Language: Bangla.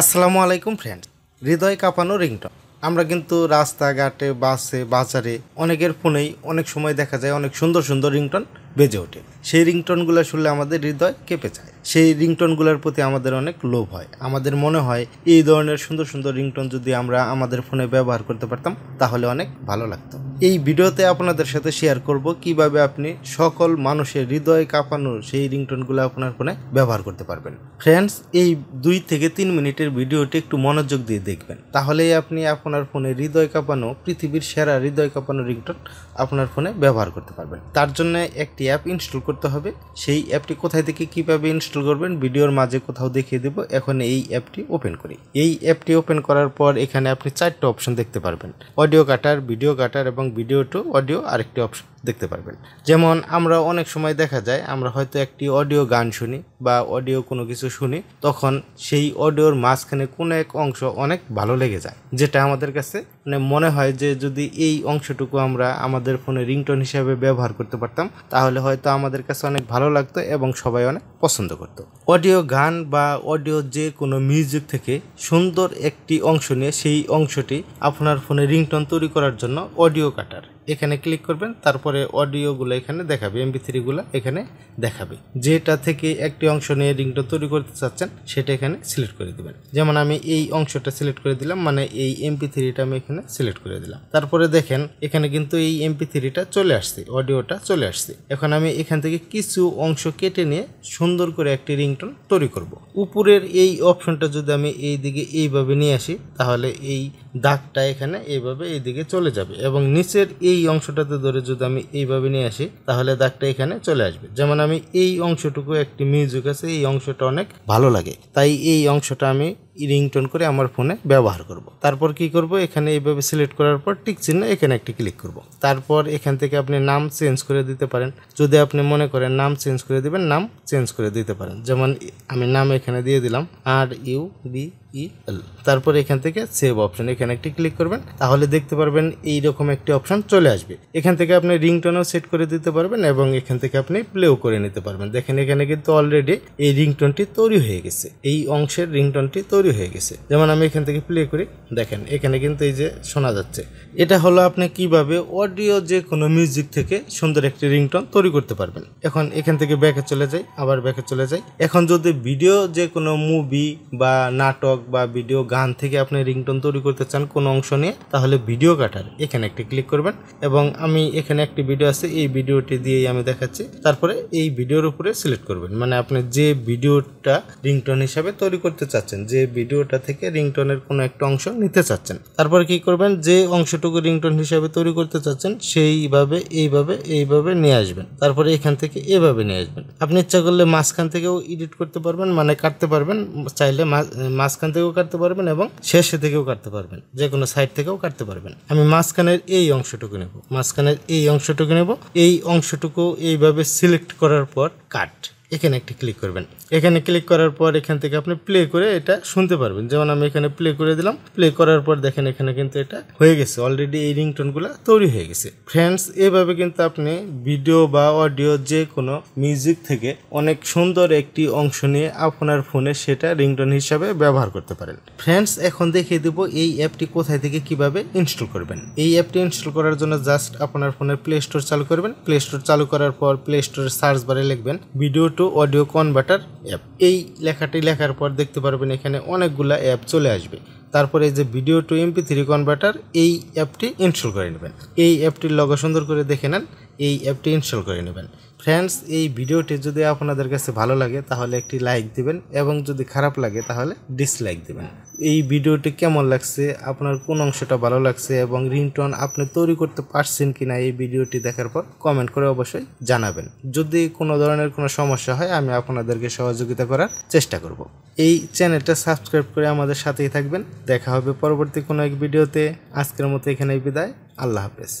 আসসালামু আলাইকুম ফ্রেন্ডস হৃদয় কাঁপানো রিংটন আমরা কিন্তু রাস্তাঘাটে বাসে বাজারে অনেকের ফোনেই অনেক সময় দেখা যায় অনেক সুন্দর সুন্দর রিংটন বেজে ওঠে সেই রিংটনগুলো শুনলে আমাদের হৃদয় কেঁপে যায় সেই রিংটনগুলোর প্রতি আমাদের অনেক লোভ হয় আমাদের মনে হয় এই ধরনের সুন্দর সুন্দর রিংটন যদি আমরা আমাদের ফোনে ব্যবহার করতে পারতাম তাহলে অনেক ভালো লাগতো এই ভিডিওতে আপনাদের সাথে শেয়ার করব কিভাবে আপনি সকল মানুষের হৃদয় কাঁপানো সেই রিংটোনগুলো আপনার ফোনে ব্যবহার করতে পারবেন ফ্রেন্ডস এই দুই থেকে তিন মিনিটের ভিডিওটি একটু মনোযোগ দিয়ে দেখবেন তাহলেই আপনি আপনার ফোনে হৃদয় কাঁপানো পৃথিবীর সেরা হৃদয় কাঁপানো রিংটোন আপনার ফোনে ব্যবহার করতে পারবেন তার জন্য একটি অ্যাপ ইনস্টল করতে হবে সেই অ্যাপটি কোথায় থেকে কীভাবে ইনস্টল করবেন ভিডিওর মাঝে কোথাও দেখিয়ে দেব এখন এই অ্যাপটি ওপেন করি এই অ্যাপটি ওপেন করার পর এখানে আপনি চারটে অপশন দেখতে পারবেন অডিও কাটার ভিডিও কাটার এবং ভিডিও টু অডিও আরেকটি অপশন দেখতে পারবেন যেমন আমরা অনেক সময় দেখা যায় আমরা হয়তো একটি অডিও গান শুনি বা অডিও কোনো কিছু শুনি তখন সেই অডিওর মাঝখানে কোনো এক অংশ অনেক ভালো লেগে যায় যেটা আমাদের কাছে মানে মনে হয় যে যদি এই অংশটুকু আমরা আমাদের ফোনে রিংটোন হিসাবে ব্যবহার করতে পারতাম তাহলে হয়তো আমাদের কাছে অনেক ভালো লাগতো এবং সবাই অনেক পছন্দ করত অডিও গান বা অডিও যে কোনো মিউজিক থেকে সুন্দর একটি অংশ নিয়ে সেই অংশটি আপনার ফোনে রিংটোন তৈরি করার জন্য অডিও কাটার এখানে ক্লিক করবেন তারপরে অডিওগুলো এখানে দেখাবে এমবি থ্রিগুলো এখানে দেখাবে যেটা থেকে একটি অংশ নিয়ে রিংটোন তৈরি করতে চাচ্ছেন সেটা এখানে সিলেক্ট করে দেবেন যেমন আমি এই অংশটা সিলেক্ট করে দিলাম মানে এই এমপি থ্রিটা আমি এখানে সিলেক্ট করে দিলাম তারপরে দেখেন এখানে কিন্তু এই এমপি থ্রিটা চলে আসছে অডিওটা চলে আসছে এখন আমি এখান থেকে কিছু অংশ কেটে নিয়ে সুন্দর করে একটি রিংটোন তৈরি করব উপরের এই অপশনটা যদি আমি এই দিকে এইভাবে নিয়ে আসি তাহলে এই দাগটা এখানে এইভাবে এইদিকে চলে যাবে এবং নিচের এই অংশটাতে ধরে যদি আমি এইভাবে নিয়ে আসি তাহলে দাগটা এখানে চলে আসবে যেমন আমি এই অংশটুকু একটি মিউজিক আছে এই অংশটা অনেক ভালো লাগে তাই এই অংশটা আমি রিংটোন করে আমার ফোনে ব্যবহার করব। তারপর কি করব এখানে এইভাবে সিলেক্ট করার পর টিক চিহ্ন এখানে একটি ক্লিক করব। তারপর এখান থেকে আপনি নাম চেঞ্জ করে দিতে পারেন যদি আপনি মনে করেন নাম চেঞ্জ করে দেবেন নাম চেঞ্জ করে দিতে পারেন যেমন আমি নাম এখানে দিয়ে দিলাম আর ইউ বি ই এল তারপর এখান থেকে সেভ অপশন এখানে একটি ক্লিক করবেন তাহলে দেখতে পারবেন এই রকম একটি অপশন চলে আসবে এখান থেকে আপনি রিংটোনও সেট করে দিতে পারবেন এবং এখান থেকে আপনি প্লেও করে নিতে পারবেন দেখেন এখানে কিন্তু অলরেডি এই রিংটোনটি তৈরি হয়ে গেছে এই অংশের রিংটোনটি তৈরি তৈরি হয়ে গেছে যেমন আমি এখান থেকে প্লে করি দেখেন এখানে কিন্তু এই যে শোনা যাচ্ছে এটা হলো আপনি কিভাবে অডিও যে কোনো মিউজিক থেকে সুন্দর একটি রিংটন তৈরি করতে পারবেন এখন এখান থেকে ব্যাকে চলে যাই আবার ব্যাকে চলে যাই এখন যদি ভিডিও যে কোনো মুভি বা নাটক বা ভিডিও গান থেকে আপনি রিংটন তৈরি করতে চান কোনো অংশ নিয়ে তাহলে ভিডিও কাটার এখানে একটি ক্লিক করবেন এবং আমি এখানে একটি ভিডিও আছে এই ভিডিওটি দিয়েই আমি দেখাচ্ছি তারপরে এই ভিডিওর উপরে সিলেক্ট করবেন মানে আপনি যে ভিডিওটা রিংটন হিসাবে তৈরি করতে চাচ্ছেন যে ভিডিওটা থেকে রিংটনের কোনো একটা অংশ নিতে চাচ্ছেন তারপরে কি করবেন যে অংশটুকু রিংটন হিসাবে তৈরি করতে চাচ্ছেন সেইভাবে এইভাবে এইভাবে নিয়ে আসবেন তারপরে এখান থেকে এভাবে নিয়ে আসবেন আপনি ইচ্ছা করলে মাঝখান থেকেও এডিট করতে পারবেন মানে কাটতে পারবেন চাইলে মাঝখান থেকেও কাটতে পারবেন এবং শেষে থেকেও কাটতে পারবেন যে কোনো সাইড থেকেও কাটতে পারবেন আমি মাঝখানের এই অংশটুকু নেব মাঝখানের এই অংশটুকু নেব এই অংশটুকু এইভাবে সিলেক্ট করার পর কাট এখানে একটি ক্লিক করবেন এখানে ক্লিক করার পর এখান থেকে আপনি প্লে করে এটা শুনতে পারবেন যেমন আমি এখানে প্লে করে দিলাম প্লে করার পর দেখেন এখানে কিন্তু এটা হয়ে গেছে অলরেডি এই রিংটোনগুলো তৈরি হয়ে গেছে ফ্রেন্ডস এভাবে কিন্তু আপনি ভিডিও বা অডিও যে কোনো মিউজিক থেকে অনেক সুন্দর একটি অংশ নিয়ে আপনার ফোনে সেটা রিংটোন হিসাবে ব্যবহার করতে পারেন ফ্রেন্ডস এখন দেখিয়ে দেব এই অ্যাপটি কোথায় থেকে কিভাবে ইনস্টল করবেন এই অ্যাপটি ইনস্টল করার জন্য জাস্ট আপনার ফোনের প্লে স্টোর চালু করবেন প্লে স্টোর চালু করার পর প্লে স্টোরের সার্চ বারে লিখবেন video to to audio converter app এই লেখাটি লেখার পর দেখতে পারবেন এখানে অনেকগুলো অ্যাপ চলে আসবে তারপরে যে video to MP three converter এই অ্যাপটি ইনস্টল করে নেবেন এই অ্যাপটির লগা সুন্দর করে দেখে নেন এই অ্যাপটি ইনস্টল করে নেবেন ফ্রেন্ডস এই ভিডিওটি যদি আপনাদের কাছে ভালো লাগে তাহলে একটি লাইক দিবেন এবং যদি খারাপ লাগে তাহলে ডিসলাইক দিবেন এই ভিডিওটি কেমন লাগছে আপনার কোন অংশটা ভালো লাগছে এবং রিংটোন আপনি তৈরি করতে পারছেন কিনা এই ভিডিওটি দেখার পর কমেন্ট করে অবশ্যই জানাবেন যদি কোনো ধরনের কোনো সমস্যা হয় আমি আপনাদেরকে সহযোগিতা করার চেষ্টা করব। এই চ্যানেলটা সাবস্ক্রাইব করে আমাদের সাথেই থাকবেন দেখা হবে পরবর্তী কোনো এক ভিডিওতে আজকের মতো এখানেই বিদায় আল্লাহ হাফেজ